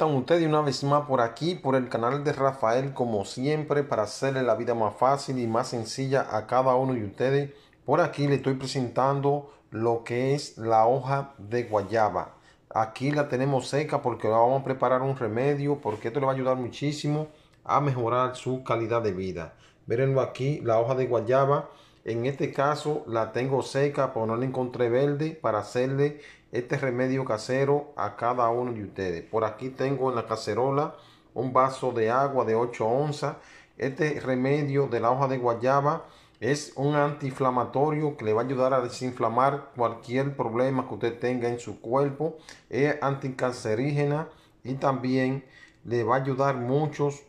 están ustedes? Una vez más por aquí, por el canal de Rafael, como siempre, para hacerle la vida más fácil y más sencilla a cada uno de ustedes. Por aquí le estoy presentando lo que es la hoja de guayaba. Aquí la tenemos seca porque vamos a preparar un remedio, porque esto le va a ayudar muchísimo a mejorar su calidad de vida. Mírenlo aquí, la hoja de guayaba. En este caso la tengo seca, por no le encontré verde para hacerle este remedio casero a cada uno de ustedes. Por aquí tengo en la cacerola un vaso de agua de 8 onzas. Este remedio de la hoja de guayaba es un antiinflamatorio que le va a ayudar a desinflamar cualquier problema que usted tenga en su cuerpo. Es anticancerígena y también le va a ayudar muchos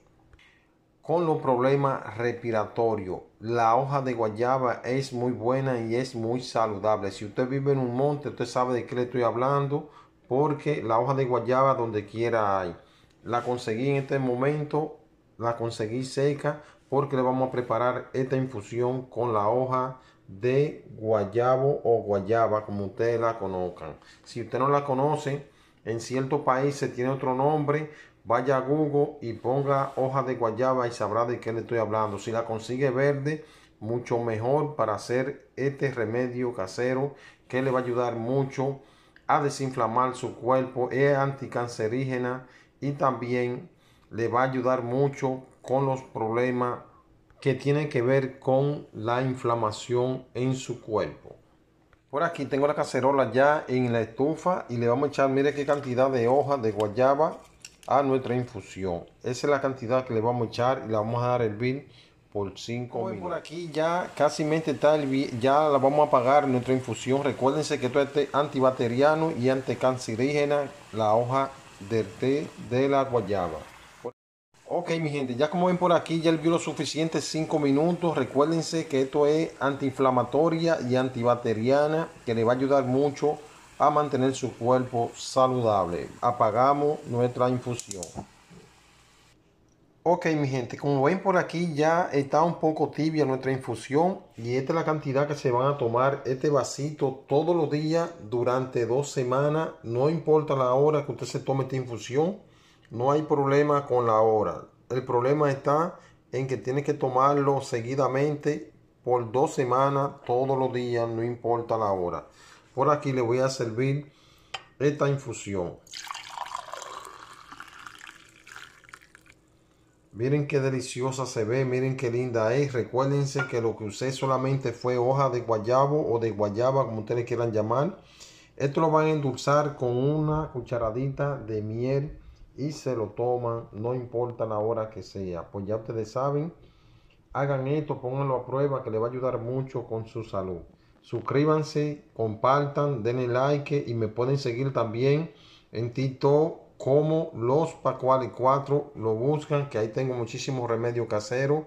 con los problemas respiratorios. La hoja de guayaba es muy buena y es muy saludable. Si usted vive en un monte, usted sabe de qué le estoy hablando, porque la hoja de guayaba donde quiera hay. La conseguí en este momento, la conseguí seca, porque le vamos a preparar esta infusión con la hoja de guayabo o guayaba, como ustedes la conozcan. Si usted no la conoce, en cierto país se tiene otro nombre, vaya a Google y ponga hoja de guayaba y sabrá de qué le estoy hablando. Si la consigue verde, mucho mejor para hacer este remedio casero que le va a ayudar mucho a desinflamar su cuerpo, es anticancerígena y también le va a ayudar mucho con los problemas que tienen que ver con la inflamación en su cuerpo. Por aquí tengo la cacerola ya en la estufa y le vamos a echar, mire qué cantidad de hojas de guayaba a nuestra infusión. Esa es la cantidad que le vamos a echar y la vamos a dar el hervir por 5 minutos. Por aquí ya casi está el, ya la vamos a apagar nuestra infusión. Recuérdense que esto es antibacteriano y anticancerígena, la hoja del té de la guayaba. Ok mi gente, ya como ven por aquí ya el hervió lo suficiente 5 minutos. Recuérdense que esto es antiinflamatoria y antibacteriana que le va a ayudar mucho mantener su cuerpo saludable. Apagamos nuestra infusión. Ok mi gente, como ven por aquí ya está un poco tibia nuestra infusión y esta es la cantidad que se van a tomar este vasito todos los días durante dos semanas. No importa la hora que usted se tome esta infusión, no hay problema con la hora. El problema está en que tiene que tomarlo seguidamente por dos semanas todos los días, no importa la hora. Por aquí le voy a servir esta infusión. Miren qué deliciosa se ve, miren qué linda es. Recuérdense que lo que usé solamente fue hoja de guayabo o de guayaba, como ustedes quieran llamar. Esto lo van a endulzar con una cucharadita de miel y se lo toman, no importa la hora que sea. Pues ya ustedes saben, hagan esto, pónganlo a prueba que le va a ayudar mucho con su salud suscríbanse, compartan, denle like y me pueden seguir también en TikTok como los Pacuales 4 lo buscan, que ahí tengo muchísimos remedios caseros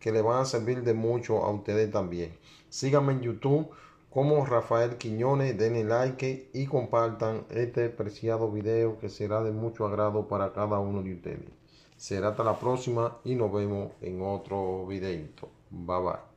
que le van a servir de mucho a ustedes también. Síganme en YouTube como Rafael Quiñones, denle like y compartan este preciado video que será de mucho agrado para cada uno de ustedes. Será hasta la próxima y nos vemos en otro videito. Bye bye.